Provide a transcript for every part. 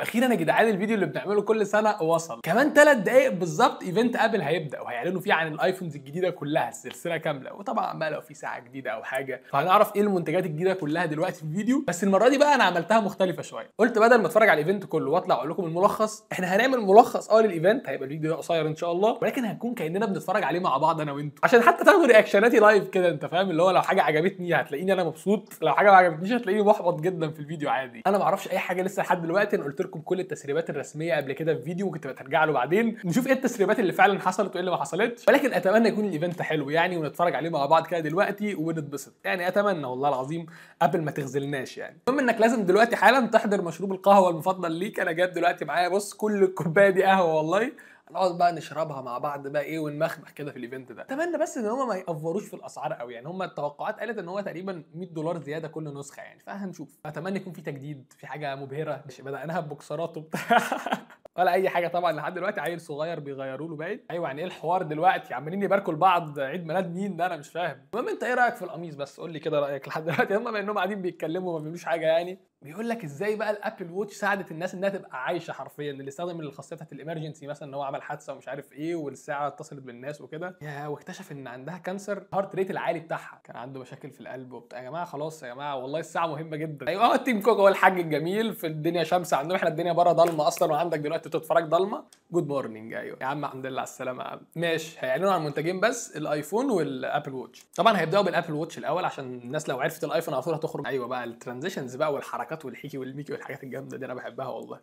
واخيرا يا جدعان الفيديو اللي بنعمله كل سنه وصل كمان 3 دقائق بالظبط ايفنت ابل هيبدا وهيعلنوا فيه عن الايفونز الجديده كلها السلسله كامله وطبعا بقى لو في ساعه جديده او حاجه فهنعرف ايه المنتجات الجديده كلها دلوقتي في الفيديو بس المره دي بقى انا عملتها مختلفه شويه قلت بدل ما اتفرج على الايفنت كله واطلع اقول لكم الملخص احنا هنعمل ملخص اه للايفنت هيبقى الفيديو ده قصير ان شاء الله ولكن هنكون كاننا بنتفرج عليه مع بعض انا وانتوا عشان حتى تاخدوا رياكشناتي لايف كده انت فاهم اللي هو لو حاجه عجبتني هتلاقيني انا مبسوط لو حاجه ما عجبتنيش هتلاقيني محبط جدا في الفيديو عادي انا ما اعرفش اي حاجه لسه لحد دلوقتي قلت لكم كل التسريبات الرسميه قبل كده في فيديو كنت تبقى له بعدين نشوف ايه التسريبات اللي فعلا حصلت وايه اللي ما حصلتش ولكن اتمنى يكون الايفنت حلو يعني ونتفرج عليه مع بعض كده دلوقتي ونتبسط يعني اتمنى والله العظيم قبل ما تغزلناش يعني المهم انك لازم دلوقتي حالا تحضر مشروب القهوه المفضل ليك انا جايب دلوقتي معايا بص كل الكوبايه دي قهوه والله نقعد بقى نشربها مع بعض بقى ايه ونمخمخ كده في الايفنت ده اتمنى بس ان هم ما يقفروش في الاسعار قوي يعني هم التوقعات قالت ان هو تقريبا 100 دولار زياده كل نسخه يعني فهنشوف اتمنى يكون في تجديد في حاجه مبهره مش بدأناها ببوكسرات وبتاع ولا اي حاجه طبعا لحد دلوقتي عيل صغير بيغيروا له بعيد ايوه يعني ايه الحوار دلوقتي عمالين يباركوا لبعض عيد ميلاد مين ده انا مش فاهم المهم انت ايه رايك في القميص بس قول لي كده رايك لحد دلوقتي هم انهم قاعدين بيتكلموا ما بيعملوش حاجه يعني بيقول لك ازاي بقى الابل ووتش ساعدت الناس انها تبقى عايشه حرفيا اللي استخدم الخاصيه بتاعت الامرجنسي مثلا ان هو عمل حادثه ومش عارف ايه والساعه اتصلت بالناس وكده يا واكتشف ان عندها كانسر هارت ريت العالي بتاعها كان عنده مشاكل في القلب وبتاع يا جماعه خلاص يا جماعه والله الساعه مهمه جدا ايوه هو التيم كوك هو الحاج الجميل في الدنيا شمس عندهم احنا الدنيا بره ضلمه اصلا وعندك دلوقتي تتفرج ضلمه جود مورنينج ايوه يا عم الحمد لله على السلامه يا عم ماشي هيعلنوا عن منتجين بس الايفون والابل ووتش طبعا هيبداوا بالابل ووتش الاول عشان الناس لو عرفت الايفون على طول هتخرج ايوه بقى الترانزيشنز بقى والحركه الحركات والحكي والميكي والحاجات الجامده دي انا بحبها والله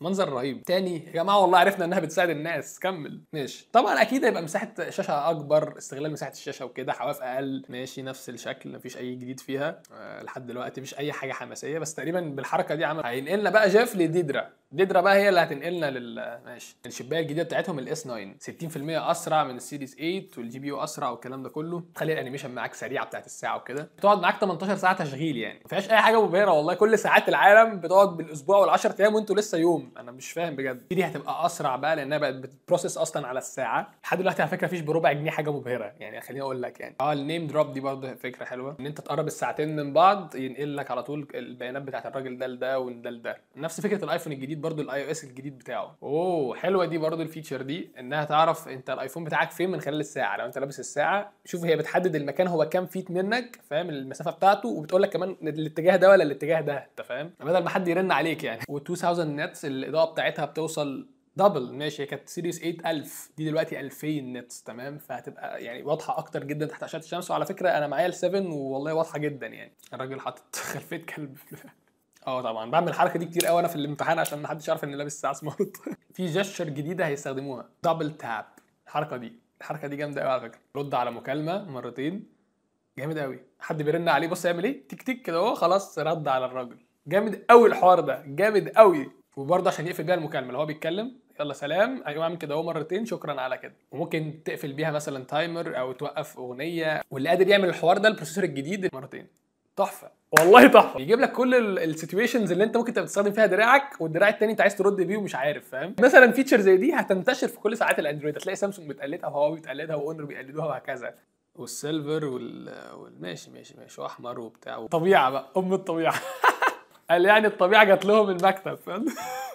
منظر رهيب تاني يا جماعه والله عرفنا انها بتساعد الناس كمل ماشي طبعا اكيد هيبقى مساحه شاشه اكبر استغلال مساحه الشاشه وكده حواف اقل ماشي نفس الشكل مفيش اي جديد فيها أه لحد دلوقتي مفيش اي حاجه حماسيه بس تقريبا بالحركه دي عمل هينقلنا بقى جيف لديدرا ديدرا بقى هي اللي هتنقلنا لل ماشي الشبايه الجديده بتاعتهم الاس 9 60% اسرع من السيريز 8 والجي بي يو اسرع والكلام ده كله تخلي الانيميشن معاك سريعه بتاعت الساعه وكده بتقعد معاك 18 ساعه تشغيل يعني ما فيهاش اي حاجه مبهره والله كل ساعات العالم بتقعد بالاسبوع وال10 ايام وانتوا لسه يوم انا مش فاهم بجد دي هتبقى اسرع بقى لانها بقت بتبروسيس اصلا على الساعه لحد دلوقتي على فكره فيش بربع جنيه حاجه مبهره يعني خليني اقول لك يعني اه النيم دروب دي برضه فكره حلوه ان انت تقرب الساعتين من بعض ينقل لك على طول البيانات بتاعت الراجل ده لده وده نفس فكره الايفون الجديد جديد برضو الاي او اس الجديد بتاعه اوه حلوه دي برضو الفيتشر دي انها تعرف انت الايفون بتاعك فين من خلال الساعه لو انت لابس الساعه شوف هي بتحدد المكان هو كام فيت منك فاهم المسافه بتاعته وبتقول لك كمان الاتجاه ده ولا الاتجاه ده انت فاهم بدل ما حد يرن عليك يعني و2000 نتس الاضاءه بتاعتها بتوصل دبل ماشي هي كانت سيريس 8000 دي دلوقتي 2000 نتس تمام فهتبقى يعني واضحه اكتر جدا تحت اشعه الشمس وعلى فكره انا معايا ال7 والله واضحه جدا يعني الراجل حاطط خلفيه كلب اه طبعا بعمل الحركه دي كتير قوي انا في الامتحان عشان محدش يعرف اني لابس ساعه سمارت في جستشر جديده هيستخدموها دبل تاب الحركه دي الحركه دي جامده قوي على فكره رد على مكالمه مرتين جامد قوي حد بيرن عليه بص يعمل ايه تك تك كده اهو خلاص رد على الراجل جامد قوي الحوار ده جامد قوي وبرده عشان يقفل بيها المكالمه اللي هو بيتكلم يلا سلام ايوه اعمل كده اهو مرتين شكرا على كده وممكن تقفل بيها مثلا تايمر او توقف اغنيه واللي قادر يعمل الحوار ده البروسيسور الجديد مرتين تحفه والله تحفه بيجيب لك كل السيتويشنز اللي انت ممكن تبقى بتستخدم فيها دراعك والدراع التاني انت عايز ترد بيه ومش عارف فاهم مثلا فيتشر زي دي هتنتشر في كل ساعات الاندرويد هتلاقي سامسونج بتقلدها وهواوي بتقلدها واونر بيقلدوها وهكذا والسيلفر وال... والماشي ماشي ماشي واحمر وبتاع طبيعه بقى ام الطبيعه قال يعني الطبيعه جات لهم المكتب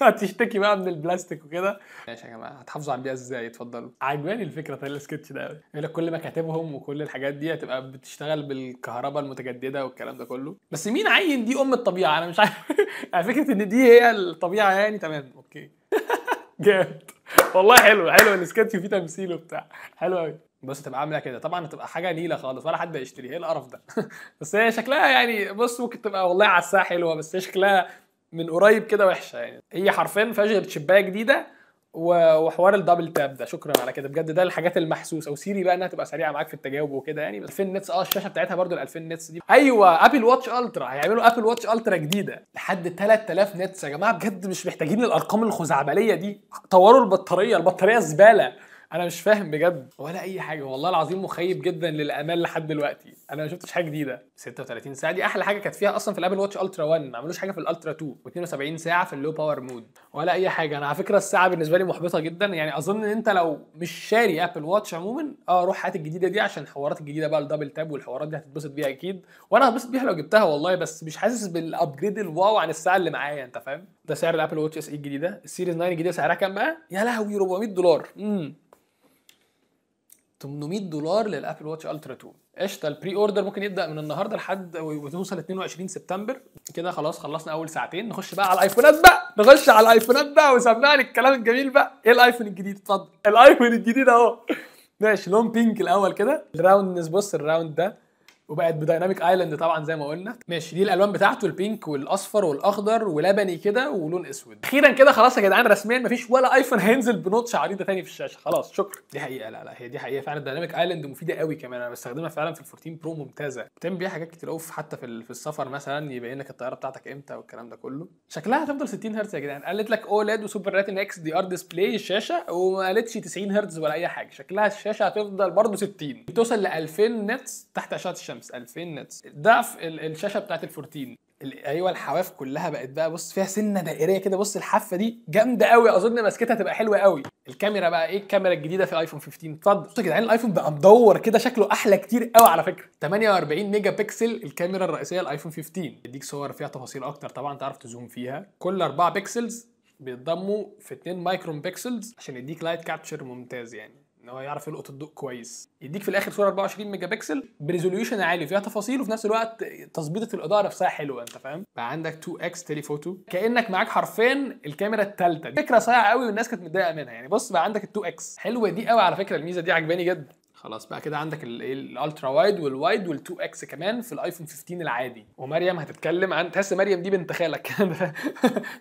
هتشتكي بقى من البلاستيك وكده ماشي يا جماعه هتحافظوا على البيئه ازاي اتفضلوا عجباني الفكره بتاع السكتش ده قوي يقول لك كل مكاتبهم وكل الحاجات دي هتبقى بتشتغل بالكهرباء المتجدده والكلام ده كله بس مين عين دي ام الطبيعه انا مش عارف يعني فكره ان دي هي الطبيعه يعني تمام اوكي جامد والله حلو حلو السكتش فيه تمثيل وبتاع حلو قوي بص تبقى عامله كده طبعا هتبقى حاجه نيله خالص ولا حد هيشتريها ايه القرف ده بس هي شكلها يعني بص ممكن تبقى والله على الساحه حلوه بس هي شكلها من قريب كده وحشه يعني هي حرفيا ما فيهاش جديده وحوار الدبل تاب ده شكرا على كده بجد ده الحاجات المحسوسه وسيري بقى انها تبقى سريعه معاك في التجاوب وكده يعني 2000 نتس اه الشاشه بتاعتها برده ال 2000 نتس دي ايوه ابل واتش الترا هيعملوا ابل واتش الترا جديده لحد 3000 نتس يا جماعه بجد مش محتاجين الارقام الخزعبليه دي طوروا البطاريه البطاريه زباله انا مش فاهم بجد ولا اي حاجه والله العظيم مخيب جدا للامال لحد دلوقتي انا ما شفتش حاجه جديده 36 ساعه دي احلى حاجه كانت فيها اصلا في الابل واتش الترا 1 ما عملوش حاجه في الالترا 2 و72 ساعه في اللو باور مود ولا اي حاجه انا على فكره الساعه بالنسبه لي محبطه جدا يعني اظن ان انت لو مش شاري ابل واتش عموما اه روح هات الجديده دي عشان الحوارات الجديده بقى الدبل تاب والحوارات دي هتتبسط بيها اكيد وانا هتبسط بيها لو جبتها والله بس مش حاسس بالابجريد الواو عن الساعه اللي معايا انت فاهم ده سعر الابل واتش اس اي الجديده السيريز 9 الجديده سعرها كام بقى يا لهوي 400 دولار امم 800 دولار للابل واتش الترا 2 قشطه البري اوردر ممكن يبدا من النهارده لحد وتوصل 22 سبتمبر كده خلاص خلصنا اول ساعتين نخش بقى على الايفونات بقى نخش على الايفونات بقى وسمعني الكلام الجميل بقى ايه الايفون الجديد اتفضل الايفون الجديد اهو ماشي لون بينك الاول كده الراوندنس بص الراوند ده وبقت بدايناميك ايلاند طبعا زي ما قلنا ماشي دي الالوان بتاعته البينك والاصفر والاخضر ولبني كده ولون اسود اخيرا كده خلاص يا جدعان رسميا مفيش ولا ايفون هينزل بنوتش عريضه تاني في الشاشه خلاص شكرا دي حقيقه لا لا هي دي حقيقه فعلا الدايناميك ايلاند مفيده قوي كمان انا بستخدمها فعلا في ال 14 برو ممتازه بتعمل بيها حاجات كتير قوي حتى في السفر مثلا يبين إيه لك الطياره بتاعتك امتى والكلام ده كله شكلها هتفضل 60 هرتز يا جدعان قالت لك اولاد وسوبر راتن اكس دي ار ديسبلاي الشاشه وما قالتش 90 هرتز ولا اي حاجه شكلها الشاشه هتفضل برضه 60 بتوصل ل 2000 نتس تحت اشعه الشمس الشمس 2000 نتس ضعف الشاشه بتاعت ال 14 ايوه الحواف كلها بقت بقى بص فيها سنه دائريه كده بص الحافه دي جامده قوي اظن ماسكتها تبقى حلوه قوي الكاميرا بقى ايه الكاميرا الجديده في ايفون 15 اتفضل بصوا يا جدعان الايفون بقى مدور كده شكله احلى كتير قوي على فكره 48 ميجا بكسل الكاميرا الرئيسيه الايفون 15 يديك صور فيها تفاصيل اكتر طبعا تعرف تزوم فيها كل 4 بكسلز بيتضموا في 2 مايكرون بكسلز عشان يديك لايت كابتشر ممتاز يعني ان هو يعرف يلقط الضوء كويس يديك في الاخر صوره 24 ميجا بكسل بريزوليوشن عالي فيها تفاصيل وفي نفس الوقت تظبيطه الاضاءه نفسها حلوه انت فاهم بقى عندك 2 اكس تيلي فوتو كانك معاك حرفين الكاميرا الثالثه فكره صايعه قوي والناس كانت متضايقه منها يعني بص بقى عندك ال 2 اكس حلوه دي قوي على فكره الميزه دي عجباني جدا خلاص بقى كده عندك الالترا وايد والوايد وال2 اكس كمان في الايفون 15 العادي ومريم هتتكلم عن تحس مريم دي بنت خالك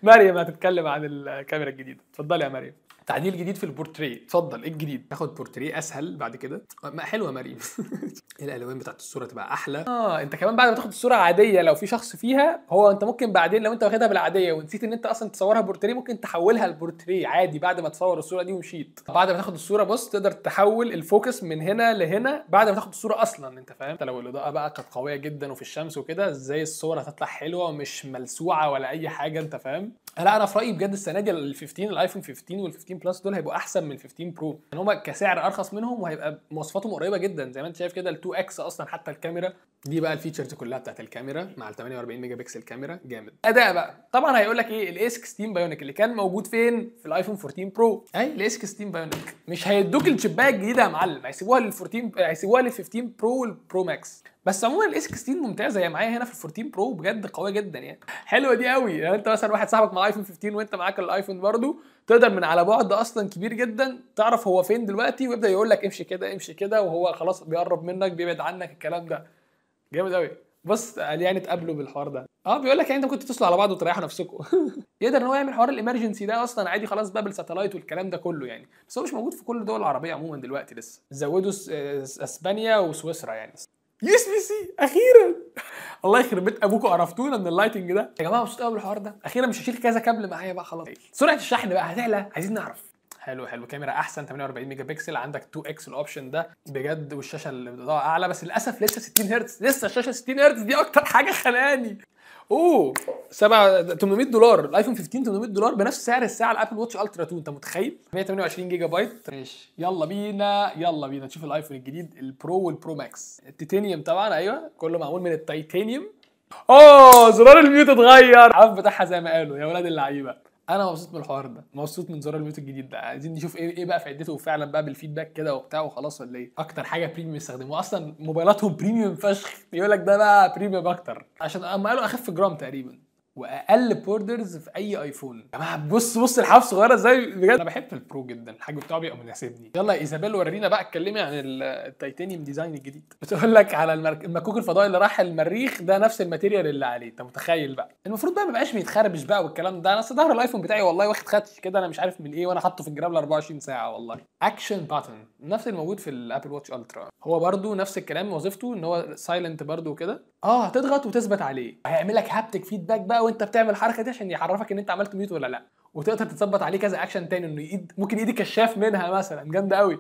مريم هتتكلم عن الكاميرا الجديده اتفضلي يا مريم تعديل جديد في البورتريه اتفضل ايه الجديد ناخد بورتريه اسهل بعد كده أه، ما حلوه مريم الالوان بتاعت الصوره تبقى احلى اه انت كمان بعد ما تاخد الصوره عاديه لو في شخص فيها هو انت ممكن بعدين لو انت واخدها بالعاديه ونسيت ان انت اصلا تصورها بورتريه ممكن تحولها لبورتريه عادي بعد ما تصور الصوره دي ومشيت بعد ما تاخد الصوره بص تقدر تحول الفوكس من هنا لهنا بعد ما تاخد الصوره اصلا انت فاهم لو الاضاءه بقى كانت قويه جدا وفي الشمس وكده ازاي الصور هتطلع حلوه ومش ملسوعه ولا اي حاجه انت فاهم لا انا في رايي بجد السنه دي ال 15 الايفون 15 وال 15 15 بلس دول هيبقوا احسن من 15 برو يعني هما كسعر ارخص منهم وهيبقى مواصفاتهم قريبه جدا زي ما انت شايف كده ال 2 اكس اصلا حتى الكاميرا دي بقى الفيتشرز كلها بتاعت الكاميرا مع ال 48 ميجا بكسل كاميرا جامد اداء بقى طبعا هيقول لك ايه الاس 16 بايونيك اللي كان موجود فين في الايفون 14 برو اي الاس 16 بايونيك مش هيدوك الشباك الجديده يا معلم هيسيبوها لل 14 هيسيبوها لل 15 برو والبرو ماكس بس عموما الاس 16 ممتازه هي معايا هنا في ال 14 برو بجد قويه جدا يعني حلوه دي قوي يعني انت مثلا واحد صاحبك مع ايفون 15 وانت معاك الايفون برضو تقدر من على بعد اصلا كبير جدا تعرف هو فين دلوقتي ويبدا يقول لك امشي كده امشي كده وهو خلاص بيقرب منك بيبعد عنك الكلام ده جامد قوي بص يعني تقابله بالحوار ده اه بيقول لك يعني انت كنت تتصلوا على بعض وتريحوا نفسكم يقدر ان هو يعمل حوار الامرجنسي ده اصلا عادي خلاص بقى بالساتلايت والكلام ده كله يعني بس هو مش موجود في كل الدول العربيه عموما دلوقتي لسه زودوا آه، اسبانيا وسويسرا يعني يس سي اخيرا الله يخرب بيت ابوكوا عرفتونا من اللايتنج ده يا جماعه مبسوط قوي بالحوار ده اخيرا مش هشيل كذا كابل معايا بقى خلاص أيوة. سرعه الشحن بقى هتعلى عايزين نعرف حلو حلو كاميرا احسن 48 ميجا بكسل عندك 2 اكس الاوبشن ده بجد والشاشه اللي بضاعه اعلى بس للاسف لسه 60 هرتز لسه الشاشه 60 هرتز دي اكتر حاجه خلاني اوه 7 800 دولار الايفون 15 800 دولار بنفس سعر الساعه الابل واتش الترا 2 انت متخيل 128 جيجا بايت ماشي يلا بينا يلا بينا نشوف الايفون الجديد البرو والبرو ماكس التيتانيوم طبعا ايوه كله معمول من التيتانيوم اوه زرار الميوت اتغير عارف بتاعها زي ما قالوا يا ولاد اللعيبه انا مبسوط من الحوار ده مبسوط من زرار الميوت الجديد ده عايزين نشوف ايه ايه بقى فائدته فعلا بقى بالفيدباك كده وبتاع وخلاص ولا ايه اكتر حاجه بريميوم يستخدموها اصلا موبايلاتهم بريميوم فشخ يقول لك ده بقى بريميوم اكتر عشان اما قالوا اخف جرام تقريبا واقل بوردرز في اي ايفون يا جماعه بص بص الحاف صغيره ازاي بجد انا بحب البرو جدا الحاج بتاعه بيبقى مناسبني يلا ايزابيل ورينا بقى اتكلمي عن التيتانيوم ديزاين الجديد بتقول لك على المكوك الفضائي اللي راح المريخ ده نفس الماتيريال اللي عليه انت متخيل بقى المفروض بقى ما بقاش بيتخربش بقى والكلام ده انا اصل ظهر الايفون بتاعي والله واخد خدش كده انا مش عارف من ايه وانا حاطه في الجراب ل 24 ساعه والله اكشن باتن نفس الموجود في الابل واتش الترا هو برده نفس الكلام وظيفته ان هو سايلنت برده كده اه هتضغط وتثبت عليه هيعمل لك هابتك فيدباك بقى وانت بتعمل الحركه دي عشان يعرفك ان انت عملت ميوت ولا لا وتقدر تتظبط عليه كذا اكشن تاني انه ايد ممكن ايدي كشاف منها مثلا جامده قوي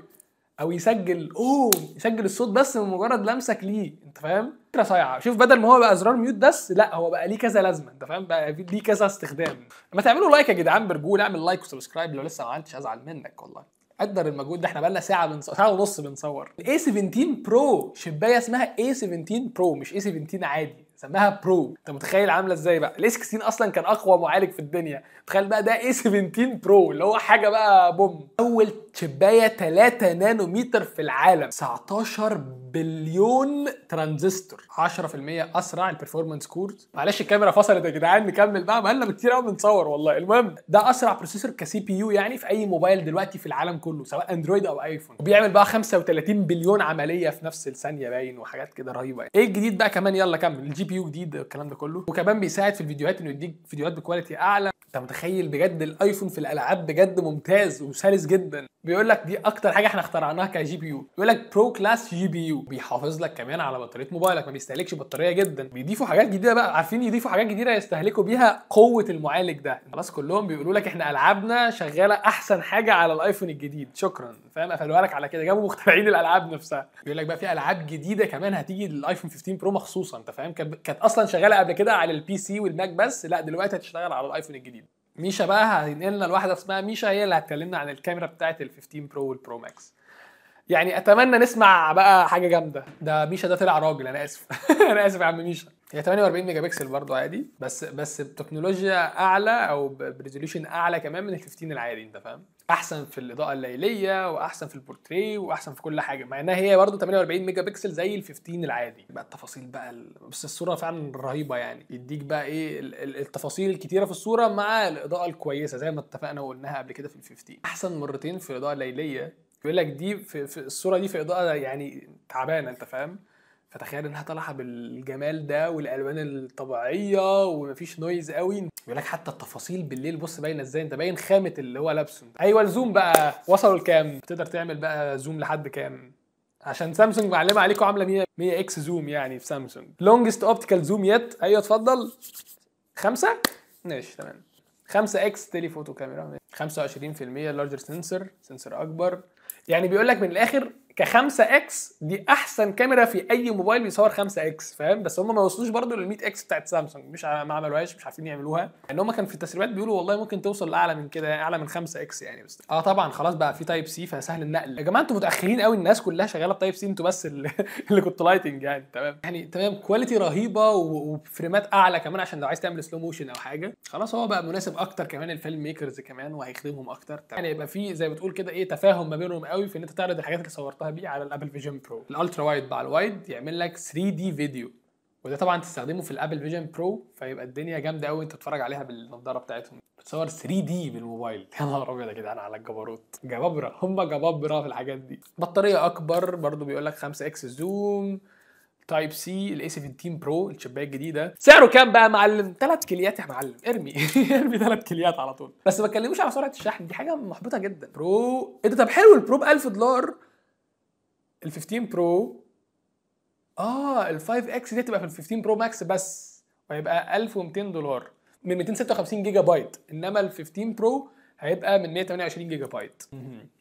او يسجل اوه يسجل الصوت بس من مجرد لمسك ليه انت فاهم فكره صايعه شوف بدل ما هو بقى زرار ميوت بس لا هو بقى ليه كذا لازمه انت فاهم بقى ليه كذا استخدام لما تعملوا لايك يا جدعان برجول اعمل لايك وسبسكرايب لو لسه ما عملتش ازعل منك والله قدر المجهود ده احنا بقالنا ساعه بنص... ساعه ونص بنصور الاي 17 برو شبايه اسمها اي 17 برو مش اي 17 عادي سماها برو انت متخيل عامله ازاي بقى الاس 16 اصلا كان اقوى معالج في الدنيا تخيل بقى ده اي 17 برو اللي هو حاجه بقى بوم اول شبايه 3 نانومتر في العالم 19 بليون ترانزستور 10% اسرع البرفورمانس كورز معلش الكاميرا فصلت يا جدعان نكمل بقى بقالنا كتير قوي بنصور والله المهم ده اسرع بروسيسور كسي بي يو يعني في اي موبايل دلوقتي في العالم كله سواء اندرويد او ايفون وبيعمل بقى 35 بليون عمليه في نفس الثانيه باين وحاجات كده رهيبه يعني. ايه الجديد بقى كمان يلا كمل الجي بي إيه بي يو جديد الكلام ده كله وكمان بيساعد في الفيديوهات انه يديك فيديوهات بكواليتي اعلى انت متخيل بجد الايفون في الالعاب بجد ممتاز وسلس جدا بيقول لك دي اكتر حاجه احنا اخترعناها كجي بي يو بيقول لك برو كلاس جي بي يو بيحافظ لك كمان على بطاريه موبايلك ما بيستهلكش بطاريه جدا بيضيفوا حاجات جديده بقى عارفين يضيفوا حاجات جديده يستهلكوا بيها قوه المعالج ده خلاص كلهم بيقولوا لك احنا العابنا شغاله احسن حاجه على الايفون الجديد شكرا فاهم قفلوها لك على كده جابوا مخترعين الالعاب نفسها بيقول لك بقى في العاب جديده كمان هتيجي للايفون 15 برو مخصوصا انت فاهم كانت اصلا شغاله قبل كده على البي سي والماك بس لا دلوقتي هتشتغل على الايفون الجديد ميشا بقى هينقلنا لواحده اسمها ميشا هي اللي هتكلمنا عن الكاميرا بتاعه ال15 برو والبرو ماكس يعني اتمنى نسمع بقى حاجه جامده ده ميشا ده طلع راجل انا اسف انا اسف يا عم ميشا هي 48 ميجا بكسل برضه عادي بس بس بتكنولوجيا اعلى او بريزوليوشن اعلى كمان من ال 15 العادي انت فاهم احسن في الاضاءه الليليه واحسن في البورتريه واحسن في كل حاجه مع انها هي برضه 48 ميجا بكسل زي ال 15 العادي بقى التفاصيل بقى بس الصوره فعلا رهيبه يعني يديك بقى ايه التفاصيل الكتيره في الصوره مع الاضاءه الكويسه زي ما اتفقنا وقلناها قبل كده في ال 15 احسن مرتين في الاضاءه الليليه بيقول لك دي في, في الصوره دي في اضاءه يعني تعبانه انت فاهم فتخيل انها طالعه بالجمال ده والالوان الطبيعيه ومفيش نويز قوي يقول لك حتى التفاصيل بالليل بص باينه ازاي انت باين خامه اللي هو لابسه ايوه الزوم بقى وصلوا لكام تقدر تعمل بقى زوم لحد كام عشان سامسونج معلمه عليكم عامله 100 100 اكس زوم يعني في سامسونج لونجست اوبتيكال زوم يت ايوه اتفضل خمسه ماشي تمام 5 اكس تيلي فوتو كاميرا 25% لارجر سنسور سنسور اكبر يعني بيقول لك من الاخر ك 5 اكس دي احسن كاميرا في اي موبايل بيصور 5 اكس فاهم بس هم ما وصلوش برضه لل 100 اكس بتاعت سامسونج مش ما عملوهاش مش عارفين يعملوها لان هم كان في التسريبات بيقولوا والله ممكن توصل لاعلى من كده اعلى من 5 اكس يعني بس اه طبعا خلاص بقى في تايب سي فسهل النقل يا جماعه انتوا متاخرين قوي الناس كلها شغاله بتايب سي انتوا بس اللي كنتوا لايتنج يعني تمام يعني تمام كواليتي رهيبه وفريمات اعلى كمان عشان لو عايز تعمل سلو موشن او حاجه خلاص هو بقى مناسب اكتر كمان الفيلم ميكرز كمان وهيخدمهم اكتر يعني يبقى في زي ما بتقول كده ايه تفاهم ما بينهم قوي في ان انت تعرض الحاجات اللي صورتها تحطها بيه على الابل فيجن برو الالترا وايد بقى الوايد يعمل لك 3 دي فيديو وده طبعا تستخدمه في الابل فيجن برو فيبقى الدنيا جامده قوي انت تتفرج عليها بالنضاره بتاعتهم بتصور 3 دي بالموبايل يا نهار ابيض يا جدعان على الجبروت جبابره هم جبابره في الحاجات دي بطاريه اكبر برضو بيقول لك 5 اكس زوم تايب سي الاي 17 برو الشبايه الجديده سعره كام بقى يا معلم؟ ثلاث كليات يا معلم ارمي ارمي ثلاث كليات على طول بس ما تكلموش على سرعه الشحن دي حاجه محبطه جدا برو ايه ده طب حلو البرو ب 1000 دولار ال 15 برو اه ال 5 اكس دي هتبقى في ال 15 برو ماكس بس وهيبقى 1200 دولار من 256 جيجا بايت انما ال 15 برو هيبقى من 128 جيجا بايت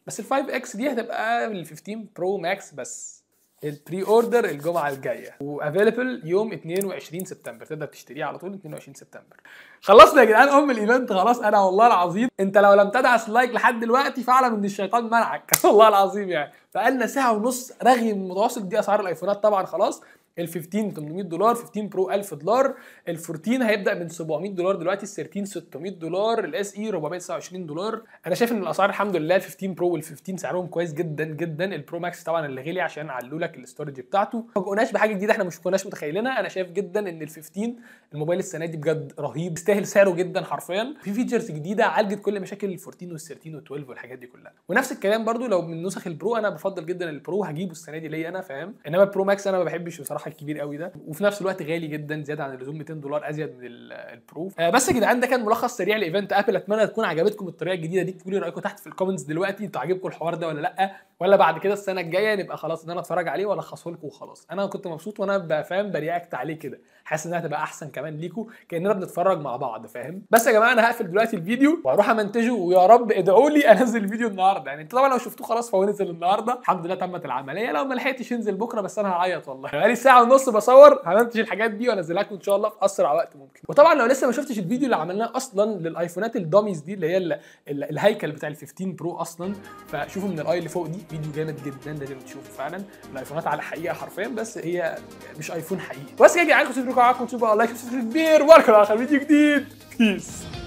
بس ال 5 اكس دي هتبقى ال 15 برو ماكس بس البري اوردر الجمعه الجايه وافيلبل يوم 22 سبتمبر تقدر تشتريه على طول 22 سبتمبر خلصنا يا جدعان ام الايفنت خلاص انا والله العظيم انت لو لم تدعس لايك لحد دلوقتي فاعلم ان الشيطان منعك والله العظيم يعني بقالنا ساعه ونص رغي متواصل دي اسعار الايفونات طبعا خلاص ال 15 800 دولار 15 برو 1000 دولار ال 14 هيبدا من 700 دولار دلوقتي ال 13 600 دولار الاس اي 429 دولار انا شايف ان الاسعار الحمد لله ال 15 برو وال 15 سعرهم كويس جدا جدا البرو ماكس طبعا اللي غلي عشان علوا لك الاستورج بتاعته ما فاجئوناش بحاجه جديده احنا مش كناش متخيلينها انا شايف جدا ان ال 15 الموبايل السنه دي بجد رهيب يستاهل سعره جدا حرفيا في فيتشرز جديده عالجت كل مشاكل ال 14 وال 13 وال 12 والحاجات دي كلها ونفس الكلام برده لو من نسخ البرو انا بفضل جدا البرو هجيبه السنه دي ليا انا فاهم انما البرو ماكس انا ما بحبش بصراحه الصراحه الكبير قوي ده وفي نفس الوقت غالي جدا زياده عن اللزوم 200 دولار ازيد من البروف آه بس يا جدعان ده كان ملخص سريع لايفنت ابل اتمنى تكون عجبتكم الطريقه الجديده دي تقولوا رايكم تحت في الكومنتس دلوقتي انتوا عاجبكم الحوار ده ولا لا ولا بعد كده السنه الجايه نبقى خلاص ان انا اتفرج عليه والخصه لكم وخلاص انا كنت مبسوط وانا فاهم برياكت عليه كده حاسس انها هتبقى احسن كمان ليكم كاننا بنتفرج مع بعض فاهم بس يا جماعه انا هقفل دلوقتي الفيديو وهروح امنتجه ويا رب ادعوا لي انزل الفيديو النهارده يعني انتوا طبعا لو شفتوه خلاص فهو نزل النهارده الحمد لله تمت العمليه لو ما لحقتش انزل بكره بس انا هعيط والله بقالي ساعه ساعه ونص بصور همنتج الحاجات دي وانزلها لكم ان شاء الله في اسرع وقت ممكن وطبعا لو لسه ما شفتش الفيديو اللي عملناه اصلا للايفونات الداميز دي اللي هي الهيكل بتاع ال 15 برو اصلا فشوفوا من الاي اللي فوق دي فيديو جامد جدا لازم تشوفه فعلا الايفونات على حقيقه حرفيا بس هي مش ايفون حقيقي بس كده يا جدعان كنت معاكم تشوفوا لايك وسبسكرايب كبير واركب على فيديو جديد Peace.